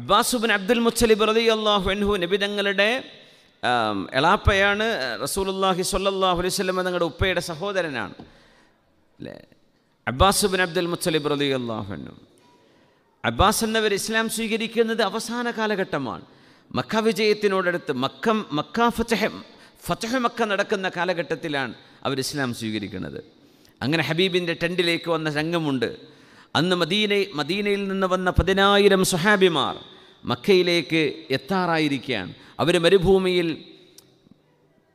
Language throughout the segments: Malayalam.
അബ്ബാസുബിൻ അബ്ദുൽ മുത്തലിബ് റതി അള്ളാഹു അൻഹു നബിതങ്ങളുടെ എളാപ്പയാണ് റസൂലുള്ളാഹി സൊല്ലാഹു അലൈഹി സ്വലമ തങ്ങളുടെ ഉപ്പയുടെ സഹോദരനാണ് അല്ലേ അബ്ബാസുബിൻ അബ്ദുൽ മുത്തലിബ് റതി അള്ളാഹു അൻഹു അബ്ബാസ് എന്നവർ ഇസ്ലാം സ്വീകരിക്കുന്നത് അവസാന കാലഘട്ടമാണ് മക്ക വിജയത്തിനോടടുത്ത് മക്കം മക്ക ഫതഹ് ഫത്തഹ മക്ക നടക്കുന്ന കാലഘട്ടത്തിലാണ് അവർ ഇസ്ലാം സ്വീകരിക്കുന്നത് അങ്ങനെ ഹബീബിൻ്റെ ടെൻറ്റിലേക്ക് വന്ന രംഗമുണ്ട് അന്ന് മദീന മദീനയിൽ നിന്ന് വന്ന പതിനായിരം സുഹാബിമാർ മക്കയിലേക്ക് എത്താറായിരിക്കുകയാണ് അവർ മരുഭൂമിയിൽ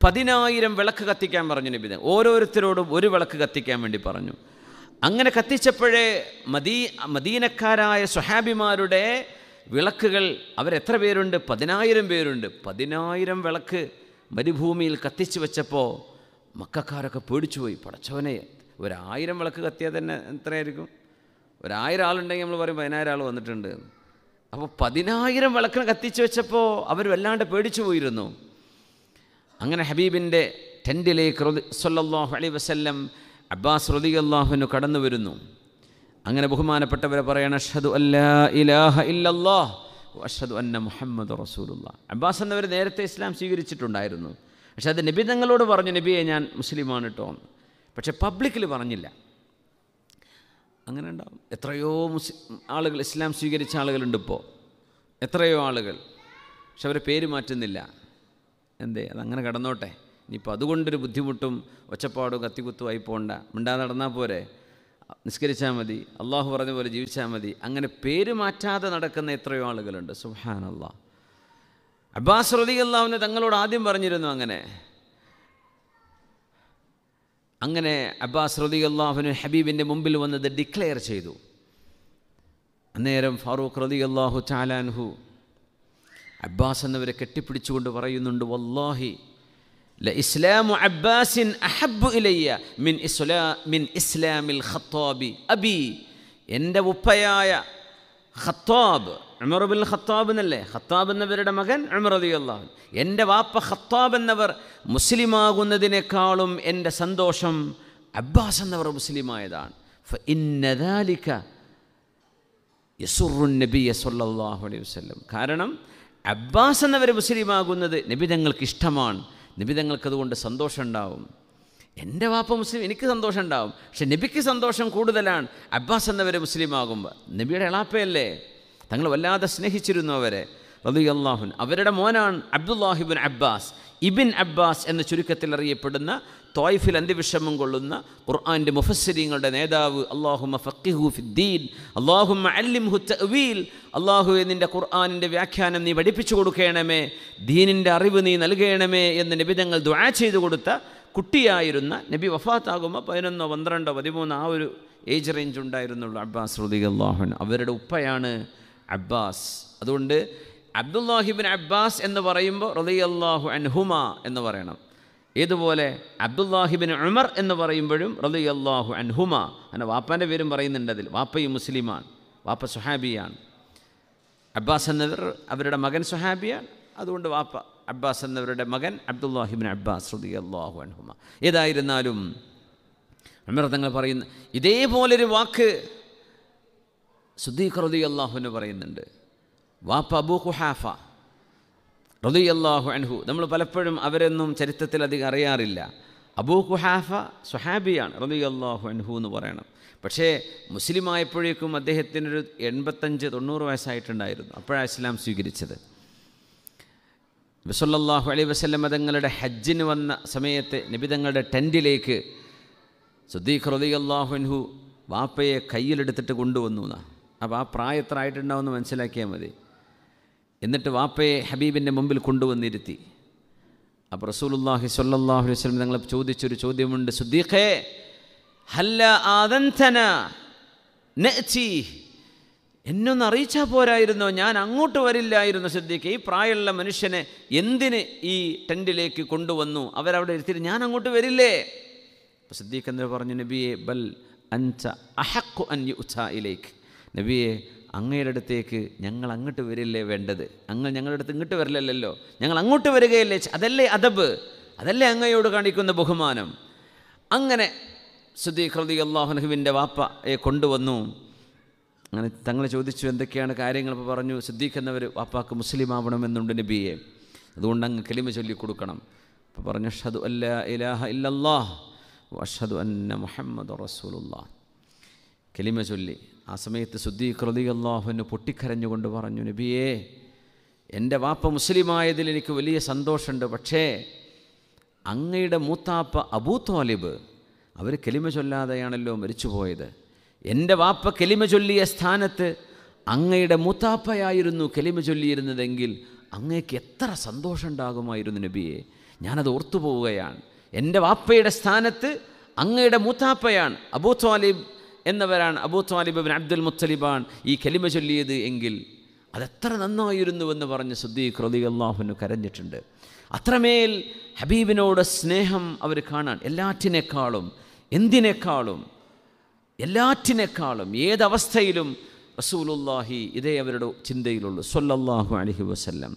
പതിനായിരം വിളക്ക് കത്തിക്കാൻ പറഞ്ഞു നബിത ഓരോരുത്തരോടും ഒരു വിളക്ക് കത്തിക്കാൻ വേണ്ടി പറഞ്ഞു അങ്ങനെ കത്തിച്ചപ്പോഴേ മദീ മദീനക്കാരായ സുഹാബിമാരുടെ വിളക്കുകൾ അവരെത്ര പേരുണ്ട് പതിനായിരം പേരുണ്ട് പതിനായിരം വിളക്ക് മരുഭൂമിയിൽ കത്തിച്ചു വെച്ചപ്പോൾ മക്കാരൊക്കെ പേടിച്ചുപോയി പടച്ചവനെ ഒരായിരം വിളക്ക് കത്തിയാൽ തന്നെ എത്രയായിരിക്കും ഒരായിരം ആളുണ്ടെങ്കിൽ നമ്മൾ പറയും പതിനായിരം ആൾ വന്നിട്ടുണ്ട് അപ്പോൾ പതിനായിരം വിളക്കിന് കത്തിച്ചു വെച്ചപ്പോൾ അവർ വല്ലാണ്ട് പേടിച്ചു പോയിരുന്നു അങ്ങനെ ഹബീബിൻ്റെ ടെൻറ്റിലേക്ക് സൊല്ലാഹു അലി വസല്ലം അബ്ബാസ് റതി അള്ളാഹുവിന് കടന്നു വരുന്നു അങ്ങനെ ബഹുമാനപ്പെട്ടവരെ പറയണ അഷദു അല്ലാ ഇലാഹ ഇല്ലല്ലാ അഷദു അന്ന മുഹമ്മദ് റസൂലുള്ള അബ്ബാസ് എന്നവർ നേരത്തെ ഇസ്ലാം സ്വീകരിച്ചിട്ടുണ്ടായിരുന്നു പക്ഷേ അത് നബി തങ്ങളോട് പറഞ്ഞു നബിയെ ഞാൻ മുസ്ലിമാണ് കേട്ടോ പക്ഷേ പബ്ലിക്കിൽ പറഞ്ഞില്ല അങ്ങനെ ഉണ്ടാവും എത്രയോ മുസ് ആളുകൾ ഇസ്ലാം സ്വീകരിച്ച ആളുകളുണ്ട് ഇപ്പോൾ എത്രയോ ആളുകൾ പക്ഷെ അവരെ പേര് മാറ്റുന്നില്ല എന്തേ അതങ്ങനെ കടന്നോട്ടെ ഇനിയിപ്പോൾ അതുകൊണ്ടൊരു ബുദ്ധിമുട്ടും ഒച്ചപ്പാടും ആയി പോകണ്ട മിണ്ടാതെ നടന്നാൽ പോരെ നിസ്കരിച്ചാൽ മതി അള്ളാഹു പറഞ്ഞ പോലെ ജീവിച്ചാൽ മതി അങ്ങനെ പേര് മാറ്റാതെ നടക്കുന്ന എത്രയോ ആളുകളുണ്ട് അള്ളാഹ് അബ്ബാസ് റതി അള്ളാഹുവിനെ തങ്ങളോട് ആദ്യം പറഞ്ഞിരുന്നു അങ്ങനെ അങ്ങനെ അബ്ബാസ് റതി അള്ളാഹുവിന് ഹബീബിൻ്റെ മുമ്പിൽ വന്നത് ഡിക്ലെയർ ചെയ്തു അന്നേരം ഫാറൂഖ് റതി അള്ളാഹു ചാലാൻഹു അബ്ബാസ് എന്നവരെ കെട്ടിപ്പിടിച്ചുകൊണ്ട് പറയുന്നുണ്ട് വല്ലാഹി ല ഇസ്ലാമു അബ്ബാസിൻ അഹബ്ബു ഇലയ്യ മിൻ ഇസ്ലാ മിൻ ഇസ്ലാമിൽ ഖത്താബി അബി എൻ്റെ ഉപ്പയായ ഖത്താബ് ഉമറുബിൻ ഖത്താബ് എന്നല്ലേ ഖത്താബ് എന്നവരുടെ മകൻ ഉമർ അലിയുള്ള എൻ്റെ വാപ്പ ഖത്താബ് എന്നവർ മുസ്ലിമാകുന്നതിനേക്കാളും എൻ്റെ സന്തോഷം അബ്ബാസ് എന്നവർ മുസ്ലിമായതാണ് ഇന്നദാലിക്ക യസുറുൻ നബിയ സല്ലാഹു അലൈഹി വസ്ലം കാരണം അബ്ബാസ് എന്നവർ മുസ്ലിമാകുന്നത് നബി തങ്ങൾക്ക് ഇഷ്ടമാണ് നബി സന്തോഷമുണ്ടാവും എൻ്റെ വാപ്പ മുസ്ലിം എനിക്ക് സന്തോഷം ഉണ്ടാവും പക്ഷെ നബിക്ക് സന്തോഷം കൂടുതലാണ് അബ്ബാസ് എന്നവരെ മുസ്ലിമാകുമ്പോൾ നബിയുടെ എളാപ്പയല്ലേ തങ്ങൾ വല്ലാതെ സ്നേഹിച്ചിരുന്നു അവരെ അള്ളാഹുൻ അവരുടെ മോനാണ് അബ്ദുല്ലാഹിബുൻ അബ്ബാസ് ഇബിൻ അബ്ബാസ് എന്ന ചുരുക്കത്തിൽ അറിയപ്പെടുന്ന തോയ്ഫിൽ അന്ത്യവിഷമം കൊള്ളുന്ന ഖുർആാൻ്റെ മുഫസ്സരിങ്ങളുടെ നേതാവ് അള്ളാഹുമ ഫക്കിഹുദ്ദീൻ ഫിദ്ദീൻ അള്ളാഹുമ അല്ലിംഹു തവീൽ അള്ളാഹു നിൻ്റെ ഖുർആാനിൻ്റെ വ്യാഖ്യാനം നീ പഠിപ്പിച്ചു കൊടുക്കണമേ ദീനിൻ്റെ അറിവ് നീ നൽകണമേ എന്ന് നിബിധങ്ങൾ ദ്വാ ചെയ്തു കൊടുത്ത കുട്ടിയായിരുന്ന നബി വഫാത്താകുമ്പോൾ പതിനൊന്നോ പന്ത്രണ്ടോ പതിമൂന്നോ ആ ഒരു ഏജ് റേഞ്ച് ഉണ്ടായിരുന്നുള്ളൂ അബ്ബാസ് റുദി അള്ളാഹുൻ അവരുടെ ഉപ്പയാണ് അബ്ബാസ് അതുകൊണ്ട് അബ്ദുല്ലാഹിബിൻ അബ്ബാസ് എന്ന് പറയുമ്പോൾ റലി അള്ളാഹു അൻഹുമ എന്ന് പറയണം ഏതുപോലെ അബ്ദുല്ലാഹിബിൻ ഉമർ എന്ന് പറയുമ്പോഴും റലി അള്ളാഹു അൻഹുമ അങ്ങനെ വാപ്പാൻ്റെ പേരും പറയുന്നുണ്ട് അതിൽ വാപ്പയും മുസ്ലിമാണ് വാപ്പ സുഹാബിയാണ് അബ്ബാസ് എന്നിവർ അവരുടെ മകൻ സുഹാബിയാണ് അതുകൊണ്ട് വാപ്പ അബ്ബാസ് എന്നവരുടെ മകൻ അബ്ദുല്ലാഹിബിൻ അബ്ബാസ് റതി അള്ളാഹു അനുഹുമ ഏതായിരുന്നാലും അമീർ തങ്ങൾ പറയുന്ന ഇതേപോലൊരു വാക്ക് സുദ്ദീഖ് റതി അള്ളാഹുവിന് പറയുന്നുണ്ട് വാപ്പ അബൂ ഖുഹാഫ റതി അള്ളാഹു അൻഹു നമ്മൾ പലപ്പോഴും അവരൊന്നും ചരിത്രത്തിൽ അധികം അറിയാറില്ല അബൂ ഖുഹാഫ സുഹാബിയാണ് റതി അള്ളാഹു അൻഹു എന്ന് പറയണം പക്ഷേ മുസ്ലിമായപ്പോഴേക്കും അദ്ദേഹത്തിനൊരു എൺപത്തഞ്ച് തൊണ്ണൂറ് വയസ്സായിട്ടുണ്ടായിരുന്നു അപ്പോഴാണ് ഇസ്ലാം സ്വീകരിച്ചത് ബിസല്ലാഹു അലൈ വസ്ലമ തങ്ങളുടെ ഹജ്ജിന് വന്ന സമയത്ത് നബി തങ്ങളുടെ ടെൻറ്റിലേക്ക് സുദ്ദീഖ് റതി അള്ളാഹുൻഹു വാപ്പയെ കയ്യിലെടുത്തിട്ട് കൊണ്ടുവന്നു എന്നാണ് അപ്പോൾ ആ പ്രായത്രായിട്ടുണ്ടാവുമെന്ന് മനസ്സിലാക്കിയാൽ മതി എന്നിട്ട് വാപ്പയെ ഹബീബിൻ്റെ മുമ്പിൽ കൊണ്ടുവന്നിരുത്തി അപ്പോൾ റസൂലുല്ലാഹി സല്ലാഹു അലൈഹി വസ്ലം തങ്ങളെ ചോദിച്ചൊരു ചോദ്യമുണ്ട് സുദ്ദീഖേ ഹല്ല ആദന്തന എന്നൊന്ന് അറിയിച്ചാൽ പോരായിരുന്നോ ഞാൻ അങ്ങോട്ട് വരില്ലായിരുന്നു ശ്രദ്ധിക്കുക ഈ പ്രായമുള്ള മനുഷ്യനെ എന്തിന് ഈ ടെൻറ്റിലേക്ക് കൊണ്ടുവന്നു അവരവിടെ ഇരുത്തിയിട്ട് ഞാൻ അങ്ങോട്ട് വരില്ലേ അപ്പോൾ സിദ്ദീഖ് എന്ന് പറഞ്ഞു നബിയെ ബൽ അൻച അഹക്കു അൻ ഉലേക്ക് നബിയെ അങ്ങയുടെ അടുത്തേക്ക് ഞങ്ങൾ അങ്ങോട്ട് വരില്ലേ വേണ്ടത് അങ്ങ് ഞങ്ങളുടെ അടുത്ത് ഇങ്ങോട്ട് വരില്ലല്ലോ ഞങ്ങൾ അങ്ങോട്ട് വരികയല്ലേ അതല്ലേ അതബ് അതല്ലേ അങ്ങയോട് കാണിക്കുന്ന ബഹുമാനം അങ്ങനെ സിദ്ദീഖ് റതി അള്ളാഹുനഹുവിൻ്റെ വാപ്പയെ കൊണ്ടുവന്നു അങ്ങനെ തങ്ങൾ ചോദിച്ചു എന്തൊക്കെയാണ് കാര്യങ്ങൾ അപ്പോൾ പറഞ്ഞു സിദ്ദീഖ് എന്നവർ വാപ്പാക്ക് മുസ്ലിം ആവണമെന്നുണ്ട് നബിയെ അതുകൊണ്ട് അങ്ങ് കലിമ ചൊല്ലിക്കൊടുക്കണം അപ്പോൾ പറഞ്ഞു ഷദു അല്ല ഇലാഹ ഇല്ലാ വഷദു അന്ന മുഹമ്മദ് റസൂലുള്ള കലിമ ചൊല്ലി ആ സമയത്ത് സുദ്ദീഖ് റതി അള്ളാഹുവിന് പൊട്ടിക്കരഞ്ഞുകൊണ്ട് പറഞ്ഞു നബിയേ എൻ്റെ വാപ്പ മുസ്ലിമായതിൽ എനിക്ക് വലിയ സന്തോഷമുണ്ട് പക്ഷേ അങ്ങയുടെ മൂത്താപ്പ അബൂ തോലിബ് അവർ കലിമ ചൊല്ലാതെയാണല്ലോ മരിച്ചുപോയത് എൻ്റെ വാപ്പ കെലിമ ചൊല്ലിയ സ്ഥാനത്ത് അങ്ങയുടെ മുത്താപ്പയായിരുന്നു കെലിമ ചൊല്ലിയിരുന്നതെങ്കിൽ അങ്ങേക്ക് എത്ര സന്തോഷം ഉണ്ടാകുമായിരുന്നു നബിയെ ഞാനത് ഓർത്തു പോവുകയാണ് എൻ്റെ വാപ്പയുടെ സ്ഥാനത്ത് അങ്ങയുടെ മുത്താപ്പയാണ് അബൂ ത്വാലിബ് എന്നവരാണ് അബൂ ത്വാലിബ് ബിൻ അബ്ദുൽ മുത്തലിബാൻ ഈ കലിമ ചൊല്ലിയത് എങ്കിൽ അതെത്ര നന്നായിരുന്നുവെന്ന് പറഞ്ഞ് സുദ്ദീഖ് റലി അള്ളാഹുനു കരഞ്ഞിട്ടുണ്ട് അത്രമേൽ ഹബീബിനോട് സ്നേഹം അവർ കാണാൻ എല്ലാറ്റിനേക്കാളും എന്തിനേക്കാളും എല്ലാറ്റിനേക്കാളും ഏതവസ്ഥയിലും റസൂലുല്ലാഹി ഇതേ അവരുടെ ചിന്തയിലുള്ളൂ സൊല്ലാഹു അലഹി വസല്ലം